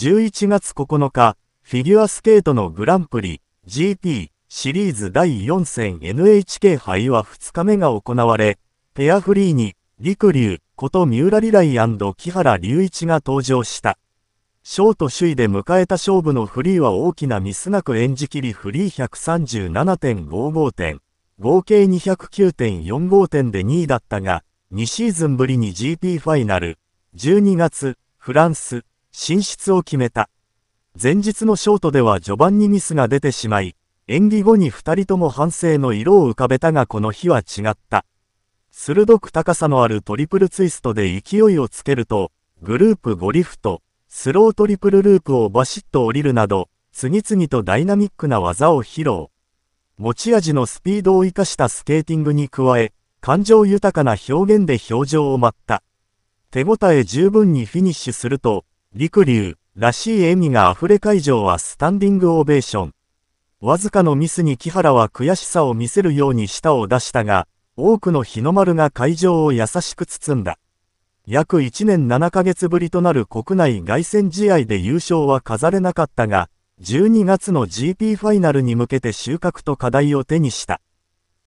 11月9日、フィギュアスケートのグランプリ GP シリーズ第4戦 NHK 杯は2日目が行われ、ペアフリーに、ュ流こと三浦リライ木原隆一が登場した。ショート首位で迎えた勝負のフリーは大きなミスなく演じきりフリー137.55点、合計209.45点で2位だったが、2シーズンぶりに GP ファイナル、12月、フランス、進出を決めた。前日のショートでは序盤にミスが出てしまい、演技後に2人とも反省の色を浮かべたがこの日は違った。鋭く高さのあるトリプルツイストで勢いをつけると、グループ5リフト、スロートリプルループをバシッと降りるなど、次々とダイナミックな技を披露。持ち味のスピードを生かしたスケーティングに加え、感情豊かな表現で表情を待った。手応え十分にフィニッシュすると、陸流らしい笑みが溢れ会場はスタンディングオベーション。わずかのミスに木原は悔しさを見せるように舌を出したが、多くの日の丸が会場を優しく包んだ。約1年7ヶ月ぶりとなる国内凱旋試合で優勝は飾れなかったが、12月の GP ファイナルに向けて収穫と課題を手にした。